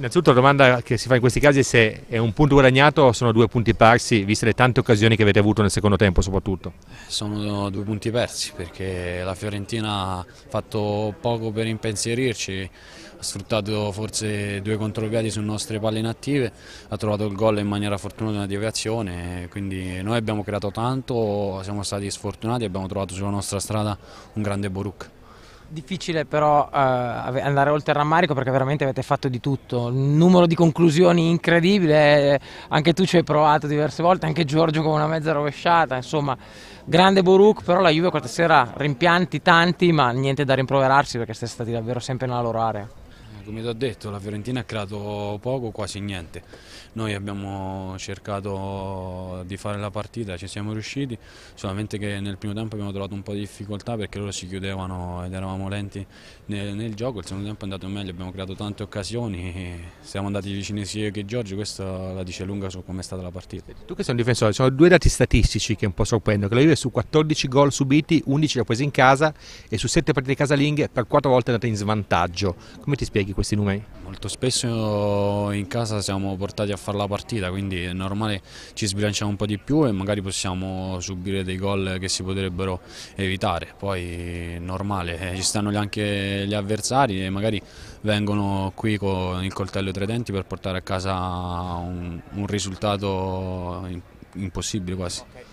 innanzitutto la domanda che si fa in questi casi è se è un punto guadagnato o sono due punti persi, viste le tante occasioni che avete avuto nel secondo tempo soprattutto? Sono due punti persi perché la Fiorentina ha fatto poco per impensierirci, ha sfruttato forse due contropiedi su nostre palle inattive, ha trovato il gol in maniera fortunata una deviazione, quindi noi abbiamo creato tanto, siamo stati sfortunati e abbiamo trovato sulla nostra strada un grande Boruc. Difficile però eh, andare oltre il rammarico perché veramente avete fatto di tutto, un numero di conclusioni incredibile, eh, anche tu ci hai provato diverse volte, anche Giorgio con una mezza rovesciata, insomma grande Boruk, però la Juve questa sera rimpianti tanti ma niente da rimproverarsi perché siete stati davvero sempre nella loro area. Come ti ho detto, la Fiorentina ha creato poco, quasi niente. Noi abbiamo cercato di fare la partita, ci siamo riusciti, solamente che nel primo tempo abbiamo trovato un po' di difficoltà perché loro si chiudevano ed eravamo lenti nel, nel gioco. Il secondo tempo è andato meglio, abbiamo creato tante occasioni, siamo andati vicini sia che Giorgio, questo la dice lunga su come è stata la partita. Tu che sei un difensore, sono due dati statistici che un po' sorprendono, che la Juve su 14 gol subiti, 11 li ha presi in casa e su 7 partite casalinghe per 4 volte è andata in svantaggio. Come ti spieghi? di questi numeri? Molto spesso in casa siamo portati a fare la partita, quindi è normale ci sbilanciamo un po' di più e magari possiamo subire dei gol che si potrebbero evitare. Poi è normale, eh, ci stanno anche gli avversari e magari vengono qui con il coltello tra i denti per portare a casa un, un risultato impossibile quasi.